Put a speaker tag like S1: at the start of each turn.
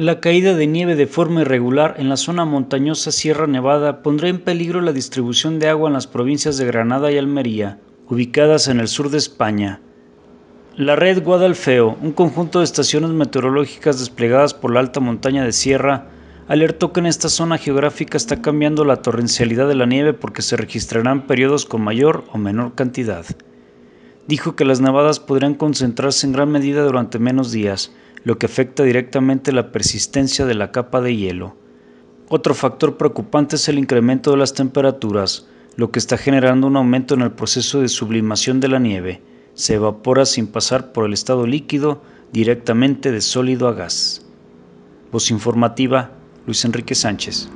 S1: La caída de nieve de forma irregular en la zona montañosa Sierra Nevada pondrá en peligro la distribución de agua en las provincias de Granada y Almería, ubicadas en el sur de España. La red Guadalfeo, un conjunto de estaciones meteorológicas desplegadas por la alta montaña de Sierra, alertó que en esta zona geográfica está cambiando la torrencialidad de la nieve porque se registrarán periodos con mayor o menor cantidad. Dijo que las nevadas podrían concentrarse en gran medida durante menos días, lo que afecta directamente la persistencia de la capa de hielo. Otro factor preocupante es el incremento de las temperaturas, lo que está generando un aumento en el proceso de sublimación de la nieve. Se evapora sin pasar por el estado líquido directamente de sólido a gas. Voz informativa, Luis Enrique Sánchez.